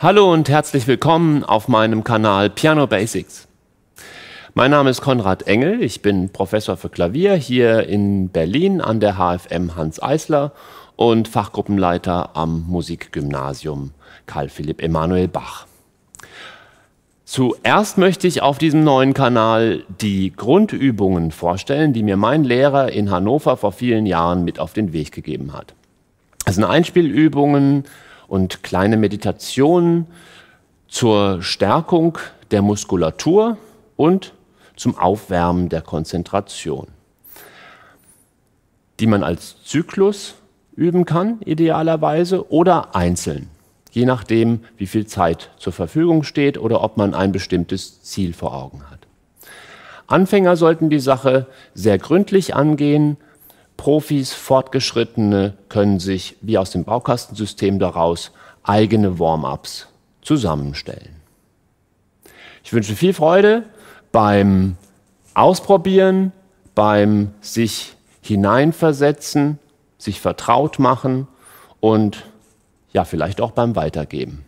Hallo und herzlich willkommen auf meinem Kanal Piano Basics. Mein Name ist Konrad Engel, ich bin Professor für Klavier hier in Berlin an der HFM Hans Eisler und Fachgruppenleiter am Musikgymnasium Karl Philipp Emanuel Bach. Zuerst möchte ich auf diesem neuen Kanal die Grundübungen vorstellen, die mir mein Lehrer in Hannover vor vielen Jahren mit auf den Weg gegeben hat. Es sind Einspielübungen, und kleine Meditationen zur Stärkung der Muskulatur und zum Aufwärmen der Konzentration, die man als Zyklus üben kann, idealerweise, oder einzeln, je nachdem, wie viel Zeit zur Verfügung steht oder ob man ein bestimmtes Ziel vor Augen hat. Anfänger sollten die Sache sehr gründlich angehen, Profis, Fortgeschrittene können sich wie aus dem Baukastensystem daraus eigene Warm-ups zusammenstellen. Ich wünsche viel Freude beim Ausprobieren, beim sich hineinversetzen, sich vertraut machen und ja, vielleicht auch beim Weitergeben.